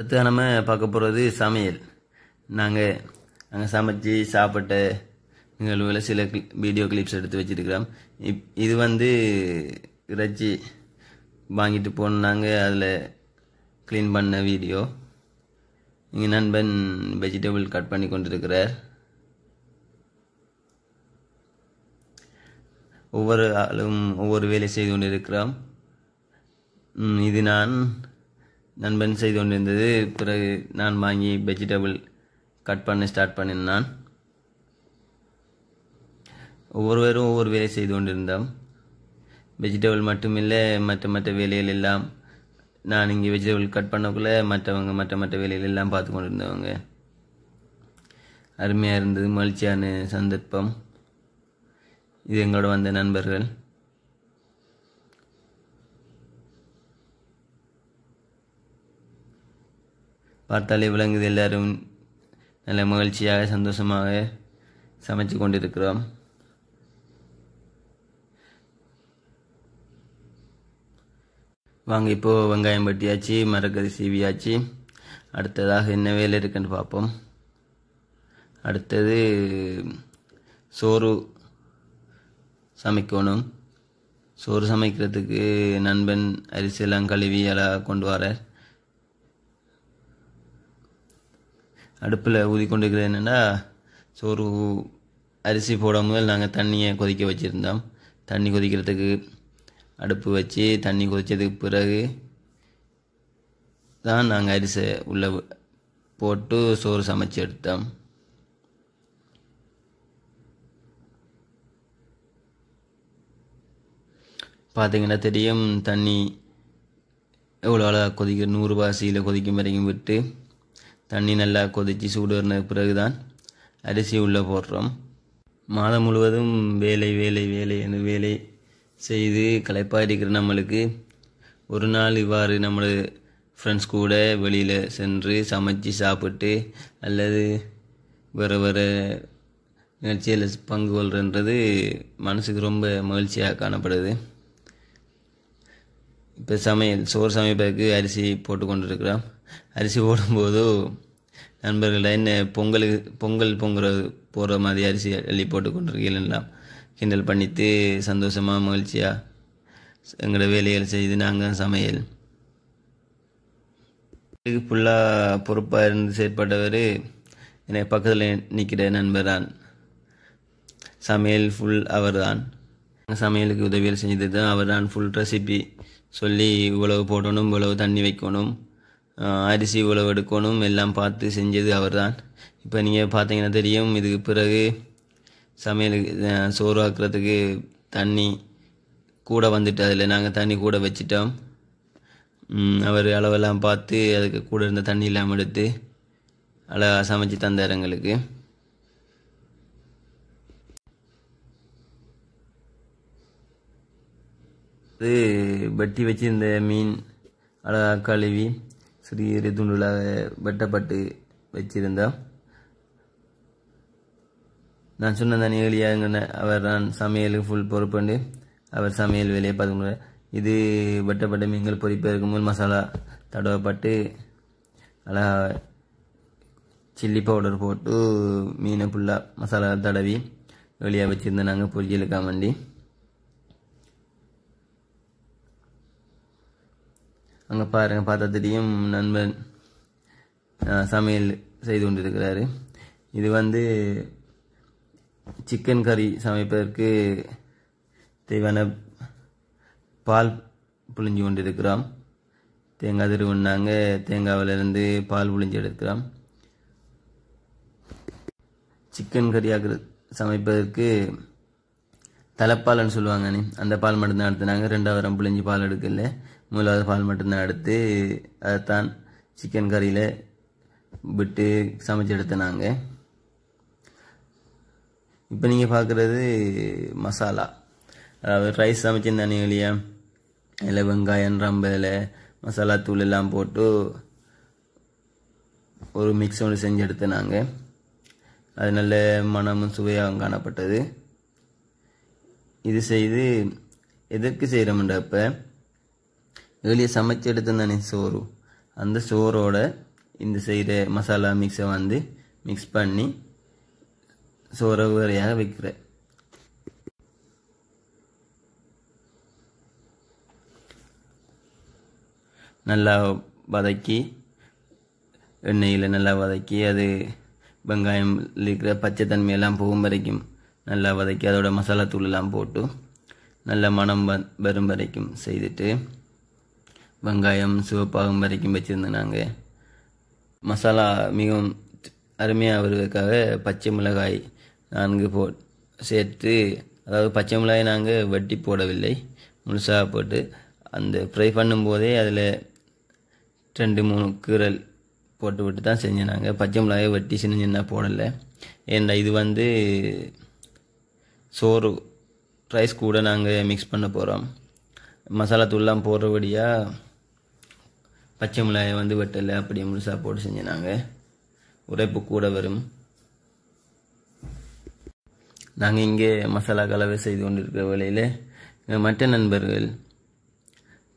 அடுத்து நம்ம பார்க்க போகிறது சமையல் நாங்கள் நாங்கள் சமைச்சு சாப்பிட்ட நிகழ்வுகளை சில வீடியோ கிளிப்ஸ் எடுத்து வச்சுருக்கிறோம் இப் இது வந்து இறைச்சி வாங்கிட்டு போனாங்க அதில் க்ளீன் பண்ண வீடியோ எங்கள் நண்பன் வெஜிடபிள் கட் பண்ணி கொண்டிருக்கிறார் ஒவ்வொரு ஆளும் ஒவ்வொரு வேலை செய்து கொண்டிருக்கிறோம் இது நான் நண்பன் செய்து கொண்டிருந்தது பிறகு நான் வாங்கி வெஜிடபிள் கட் பண்ண ஸ்டார்ட் பண்ணியிருந்தான் ஒவ்வொருவரும் ஒவ்வொரு வேலை செய்து கொண்டிருந்தோம் வெஜிடபிள் மட்டுமில்லை மற்ற மற்ற வேலைகள் எல்லாம் நான் இங்கே வெஜிடபிள் கட் பண்ணக்குள்ளே மற்றவங்க மற்ற மற்ற வேலைகள் எல்லாம் பார்த்து கொண்டிருந்தவங்க அருமையாக இருந்தது மகிழ்ச்சியான சந்தர்ப்பம் இது எங்களோட வந்த நண்பர்கள் பார்த்தாலே விளங்குது எல்லோரும் நல்ல மகிழ்ச்சியாக சந்தோஷமாக சமைச்சு கொண்டிருக்கிறோம் வாங்க இப்போது வெங்காயம் பட்டியாச்சு மரக்கறி சீவியாச்சு அடுத்ததாக என்ன வேலை இருக்குன்னு பார்ப்போம் அடுத்தது சோறு சமைக்கணும் சோறு சமைக்கிறதுக்கு நண்பன் அரிசியெல்லாம் கழுவி எல்லாம் கொண்டு வரேன் அடுப்பில் ஊதி கொண்டிருக்கிறது என்னென்னா சோறு அரிசி போடும் முதல் நாங்கள் தண்ணியை கொதிக்க வச்சுருந்தோம் தண்ணி கொதிக்கிறதுக்கு அடுப்பு வச்சு தண்ணி கொதித்ததுக்கு பிறகு தான் நாங்கள் அரிசி உள்ளே போட்டு சோறு சமைச்சு எடுத்தோம் பார்த்தீங்கன்னா தெரியும் தண்ணி எவ்வளோ அழகாக கொதிக்க நூறுரூபா சீல கொதிக்கும் வரைக்கும் விட்டு தண்ணி நல்லா கொதித்து சூடு வந்த பிறகு தான் அரிசி உள்ளே போடுறோம் மாதம் முழுவதும் வேலை வேலை வேலை என்று வேலை செய்து களைப்பாக இருக்கிற நம்மளுக்கு ஒரு நாள் இவ்வாறு நம்மளை ஃப்ரெண்ட்ஸ் கூட வெளியில் சென்று சமைச்சு சாப்பிட்டு அல்லது வேறு வேறு நிகழ்ச்சியில் பங்கு கொள்றன்றது மனசுக்கு ரொம்ப மகிழ்ச்சியாக காணப்படுது இப்போ சமையல் சோறு சமைப்பதற்கு அரிசி போட்டு கொண்டு இருக்கிறோம் அரிசி போடும்போது நண்பர்களை என்ன பொங்கலுக்கு பொங்கல் பொங்குற போகிற மாதிரி அரிசி அள்ளி போட்டு கொண்டிருக்கலாம் கிண்டல் பண்ணித்து சந்தோஷமாக மகிழ்ச்சியாக எங்களோட வேலைகள் செய்து நாங்கள் சமையல் ஃபுல்லாக பொறுப்பாக இருந்து செயற்பட்டவர் என்னை பக்கத்தில் நிற்கிற நண்பர் தான் சமையல் ஃபுல் அவர் தான் சமையலுக்கு உதவிகள் செஞ்சது தான் அவர் தான் ஃபுல் ரெசிபி சொல்லி இவ்வளவு போடணும் இவ்வளவு தண்ணி வைக்கணும் அரிசி உழவு எடுக்கணும் எல்லாம் பார்த்து செஞ்சது அவர் தான் இப்போ நீங்கள் பார்த்தீங்கன்னா தெரியும் இதுக்கு பிறகு சமையலுக்கு சோறு ஆக்குறதுக்கு தண்ணி கூட வந்துட்டு அதில் நாங்கள் தண்ணி கூட வச்சிட்டோம் அவர் அளவெல்லாம் பார்த்து அதுக்கு கூட இருந்த தண்ணி இல்லாமல் எடுத்து அழகாக சமைச்சு தந்தார் எங்களுக்கு இது வெட்டி வச்சு இந்த மீன் அழகாக கழுவி சிறிய துண்டுகளாக வெட்டப்பட்டு வச்சிருந்தா நான் சொன்ன தான் அவர் நான் சமையலுக்கு ஃபுல் பொறுப்புண்டு அவர் சமையல் வேலையை பார்த்துக்கிறார் இது வெட்டப்பட்ட மீன்கள் பொறிப்பு போது மசாலா தடவப்பட்டு அழகா சில்லி பவுடர் போட்டு மீனை ஃபுல்லாக மசாலா தடவி வெளியாக வச்சுருந்தேன் நாங்கள் பொரியலுக்காக வேண்டி அங்கே பாருங்கள் பார்த்தா தெரியும் நண்பன் சமையல் செய்து கொண்டிருக்கிறாரு இது வந்து சிக்கன் கறி சமைப்பதற்கு தேவையான பால் புழிஞ்சு கொண்டிருக்கிறோம் தேங்காய் திருவுண்ணாங்க தேங்காவிலிருந்து பால் புழிஞ்சு எடுக்கிறோம் சிக்கன் கறியாக சமைப்பதற்கு தலைப்பால்னு சொல்லுவாங்கண்ணே அந்த பால் மட்டும்தான் எடுத்துனாங்க ரெண்டாவது புழிஞ்சு பால் எடுக்கல முதலாவது பால் மட்டும்தான் எடுத்து அதைத்தான் சிக்கன் கறியில் விட்டு சமைச்சு எடுத்தினாங்க நாங்கள் இப்போ நீங்கள் பார்க்குறது மசாலா அதாவது ரைஸ் சமைச்சிருந்தானே இல்லையா இதில் வெங்காயம் ரம்பதில் மசாலா தூள் எல்லாம் போட்டு ஒரு மிக்ஸ் ஒன்று செஞ்சு எடுத்தினாங்க நாங்கள் அது நல்ல மனமும் சுவையாகவும் காணப்பட்டது இது செய்து எதற்கு செய்கிறோம்ன்றப்போ வெளியே சமைச்சு எடுத்தேன் சோறு அந்த சோறோட இந்த செய்கிற மசாலா மிக்ஸை வந்து மிக்ஸ் பண்ணி சோறை வேறையாக வைக்கிறேன் நல்லா வதக்கி எண்ணெயில் நல்லா வதக்கி அது வெங்காயம் இருக்கிற பச்சை தன்மையெல்லாம் போகும் வரைக்கும் நல்லா வதக்கி அதோட மசாலா தூள் எல்லாம் போட்டு நல்ல மனம் வரும் வரைக்கும் செய்துட்டு வெங்காயம் சிவப்பாகம் வரைக்கும் வச்சுருந்தேன் மசாலா மிகவும் அருமையாக வருவதற்காக பச்சை மிளகாய் நான்கு போ சேர்த்து அதாவது பச்சை மிளகாய் நாங்கள் வட்டி போடவில்லை முழுசாக போட்டு அந்த ஃப்ரை பண்ணும்போதே அதில் ரெண்டு மூணு கீரல் போட்டு விட்டு தான் செஞ்சேன் நாங்கள் பச்சை மிளகாயை வட்டி சின்ன சின்ன போடலை ஏன்டா இது வந்து சோறு ரைஸ் கூட நாங்கள் மிக்ஸ் பண்ண போகிறோம் மசாலா தூள்லாம் போடுறபடியாக பச்சை மிளகாய் வந்து வெட்டலை அப்படி முழுசாக போட்டு செஞ்சினாங்க உரைப்பு கூட வரும் நாங்கள் இங்கே மசாலா கலவை செய்து கொண்டிருக்கிற வேலையில் எங்கள் மற்ற நண்பர்கள்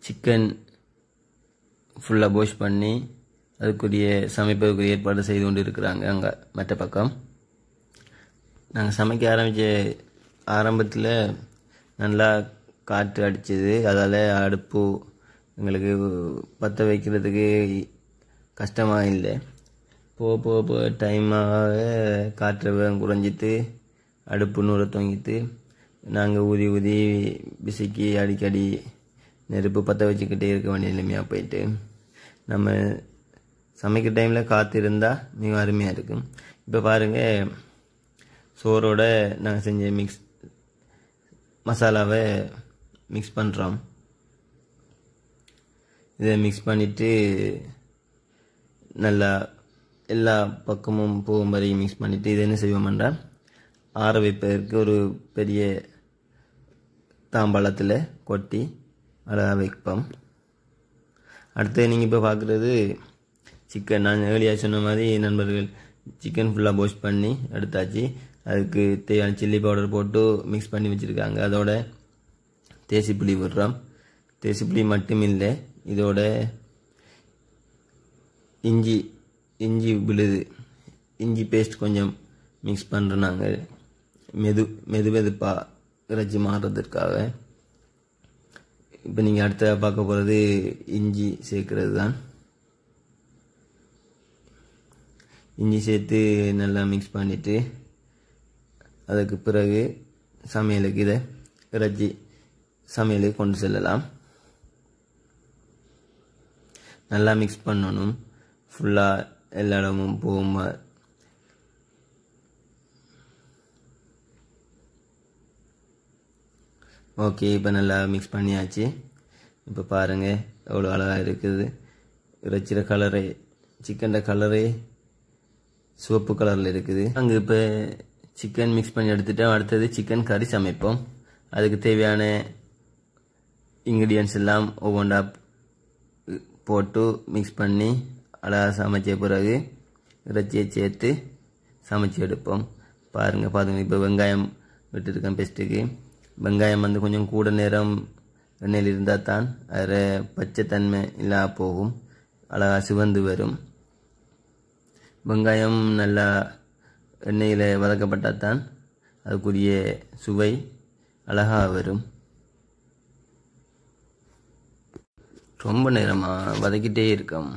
சிக்கன் ஃபுல்லாக போஷ் பண்ணி அதுக்குரிய சமைப்பதற்குரிய ஏற்பாடு செய்து கொண்டு இருக்கிறாங்க அங்கே மற்ற பக்கம் நாங்கள் சமைக்க ஆரம்பித்த ஆரம்பத்தில் நல்லா காற்று அடித்தது அதால் அடுப்பு எங்களுக்கு பற்ற வைக்கிறதுக்கு கஷ்டமாக இல்லை போக போக போக டைமாக காற்று வேகம் குறைஞ்சிட்டு அடுப்பு நூற தொங்கிட்டு நாங்கள் ஊதி ஊதி பிசுக்கி அடிக்கடி நெருப்பு பற்ற வச்சுக்கிட்டே இருக்க வேண்டிய நிலைமையாக போயிட்டு நம்ம சமைக்கிற டைமில் காற்று இருந்தால் மிக அருமையாக இருக்கும் இப்போ பாருங்கள் சோறோட நாங்கள் செஞ்ச மிக்ஸ் மசாலாவை மிக்ஸ் பண்ணுறோம் இதை மிக்ஸ் பண்ணிவிட்டு நல்லா எல்லா பக்கமும் போகும் வரையும் மிக்ஸ் பண்ணிவிட்டு இதை என்ன செய்வோம்ன்றா ஆற வைப்பதற்கு ஒரு பெரிய தாம்பாளத்தில் கொட்டி அழகாக வைப்போம் அடுத்து நீங்கள் இப்போ பார்க்குறது சிக்கன் நான் ஏர்லியாக சொன்ன மாதிரி நண்பர்கள் சிக்கன் ஃபுல்லாக போஸ்ட் பண்ணி எடுத்தாச்சு அதுக்கு தேவையான சில்லி பவுடர் போட்டு மிக்ஸ் பண்ணி வச்சுருக்காங்க அதோட தேசிப்புளி விடுறோம் தேசிப்புளி மட்டும் இல்லை இதோட இஞ்சி இஞ்சி விழுது இஞ்சி பேஸ்ட் கொஞ்சம் மிக்ஸ் பண்ணுறோம் நாங்கள் மெது மெது மெதுப்பாக இறைச்சி மாறுறதுக்காக இப்போ நீங்கள் அடுத்ததாக பார்க்க போகிறது இஞ்சி சேர்க்கறது தான் இஞ்சி சேர்த்து நல்லா மிக்ஸ் பண்ணிவிட்டு அதுக்கு பிறகு சமையலுக்கு இதை இறைச்சி சமையலுக்கு கொண்டு செல்லலாம் நல்லா மிக்ஸ் பண்ணணும் ஃபுல்லாக எல்லா இடமும் போகுமா ஓகே இப்போ நல்லா மிக்ஸ் பண்ணியாச்சு இப்போ பாருங்கள் எவ்வளோ அழகாக இருக்குது இறைச்சிற கலரே சிக்கன் கலரே சிவப்பு கலரில் இருக்குது அங்கே இப்போ சிக்கன் மிக்ஸ் பண்ணி எடுத்துட்டோம் அடுத்தது சிக்கன் கறி சமைப்போம் அதுக்கு தேவையான இன்க்ரீடியன்ஸ் எல்லாம் ஒவ்வொன்றா போட்டு மிக்ஸ் பண்ணி அழகாக சமைச்ச பிறகு இறைச்சியை சேர்த்து சமைச்சு எடுப்போம் பாருங்கள் பாருங்கள் இப்போ வெங்காயம் விட்டுருக்கேன் பெஸ்ட்டுக்கு வெங்காயம் வந்து கொஞ்சம் கூட நேரம் எண்ணெயில் இருந்தால் தான் அதில் பச்சைத்தன்மை இல்லாத போகும் அழகாக சிவந்து வரும் வெங்காயம் நல்லா எண்ணெயில் வதக்கப்பட்டால் தான் அதுக்குரிய சுவை அழகாக வரும் ரொம்ப நிறமாக வதக்கிட்டே இருக்கோம்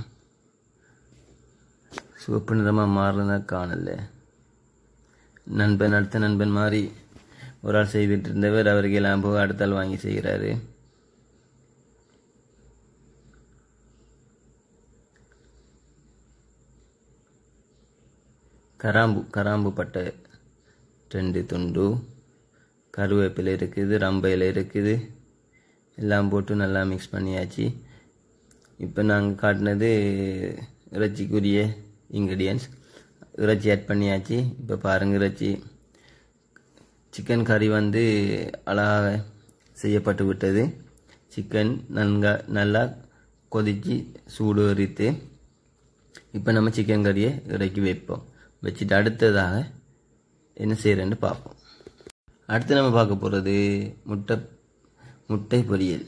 சிவப்பு நிறமாக மாறுறதா காணல நண்பன் அடுத்த நண்பன் மாதிரி ஒரு ஆள் செய்துட்டு இருந்தவர் அவருக்கு எல்லாம் போக அடுத்த ஆள் வாங்கி செய்கிறாரு கராம்பு கராம்பு பட்டை ரெண்டு துண்டு கருவேப்பிலை இருக்குது ரம்பையில் இருக்குது எல்லாம் போட்டு நல்லா மிக்ஸ் பண்ணியாச்சு இப்போ நாங்கள் காட்டினது இறைச்சிக்குரிய இன்க்ரீடியன்ஸ் இறைச்சி ஆட் பண்ணியாச்சு இப்போ பாருங்கள் இறைச்சி சிக்கன் கறி வந்து அழகாக செய்யப்பட்டு விட்டது சிக்கன் நன்கா நல்லா கொதித்து சூடு வரித்து இப்போ நம்ம சிக்கன் கறியை இறக்கி வைப்போம் வச்சுட்டு அடுத்ததாக என்ன செய்கிறேன்னு பார்ப்போம் அடுத்து நம்ம பார்க்க போகிறது முட்டை முட்டை பொரியல்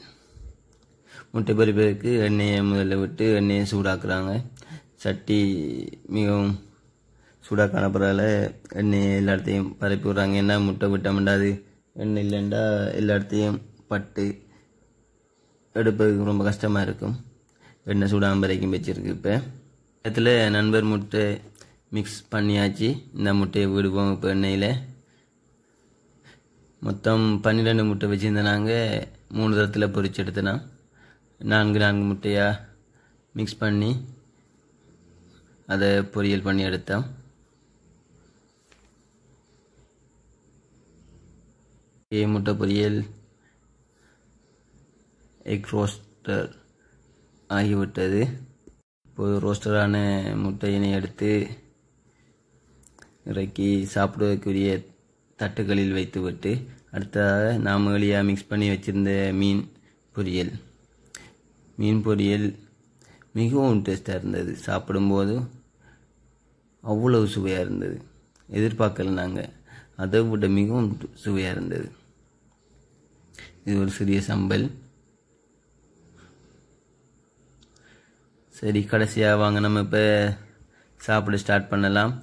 முட்டை பொறிப்பதற்கு எண்ணெயை முதல்ல விட்டு எண்ணெயை சூடாக்குறாங்க சட்டி மிகவும் சூடாக காணப்படுறதால எண்ணெயை எல்லா இடத்தையும் பரப்பி விட்றாங்க ஏன்னா முட்டை விட்ட முடியாது எண்ணெய் இல்லைண்டா எல்லா இடத்தையும் பட்டு எடுப்பதுக்கு ரொம்ப கஷ்டமாக இருக்கும் எண்ணெய் சூடாமல் வரைக்கும் வச்சுருக்கு இப்போ இடத்துல நண்பர் முட்டை மிக்ஸ் பண்ணியாச்சு இந்த முட்டையை விடுவோம் இப்போ எண்ணெயில் மொத்தம் பன்னிரெண்டு முட்டை வச்சுருந்தேன் நாங்கள் மூணு தரத்தில் பொறிச்சு எடுத்தேனா நான்கு நான்கு முட்டையாக மிக்ஸ் பண்ணி அதை பொரியல் பண்ணி எடுத்தோம் ஏ முட்டை பொரியல் எக் ரோஸ்டர் ஆகிவிட்டது இப்போது ரோஸ்டரான முட்டையினை எடுத்து இறக்கி சாப்பிடுவதற்குரிய தட்டுகளில் வைத்துவிட்டு அடுத்ததாக நாம் வெளியாக மிக்ஸ் பண்ணி வச்சிருந்த மீன் பொரியல் மீன் பொரியல் மிகவும் டேஸ்ட்டாக இருந்தது சாப்பிடும்போது அவ்வளவு சுவையாக இருந்தது எதிர்பார்க்கல நாங்கள் அதை விட மிகவும் சுவையாக இருந்தது இது ஒரு சிறிய சம்பல் சரி கடைசியாக வாங்க நம்ம இப்போ சாப்பிட ஸ்டார்ட் பண்ணலாம்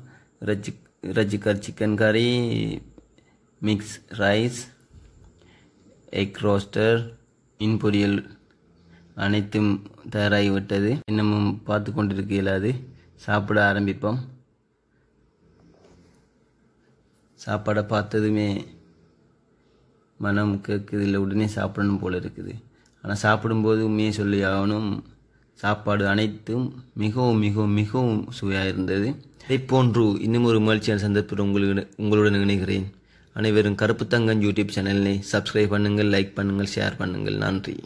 இறைச்சி ரஜிக்கர் சிக்கன் கறி மிக்ஸ் ரைஸ் எக் ரோஸ்டர் மீன் பொரியல் அனைத்தும் தயாராகிவிட்டது இன்னமும் பார்த்து கொண்டிருக்க இயலாது சாப்பிட ஆரம்பிப்போம் சாப்பாடை பார்த்ததுமே மனம் கேட்குது இல்லை உடனே சாப்பிடணும் போல் இருக்குது ஆனால் சாப்பிடும்போது உண்மையை சொல்லி ஆகணும் சாப்பாடு அனைத்தும் மிகவும் மிகவும் மிகவும் சுவையாக இருந்தது இதை போன்று இன்னும் ஒரு மகிழ்ச்சியான சந்தர்ப்பில் உங்களுக்கு உங்களுடன் இணைகிறேன் அனைவரும் கருப்பு தங்கன் யூடியூப் சேனலை சப்ஸ்கிரைப் பண்ணுங்கள் லைக் பண்ணுங்கள் ஷேர் பண்ணுங்கள் நன்றி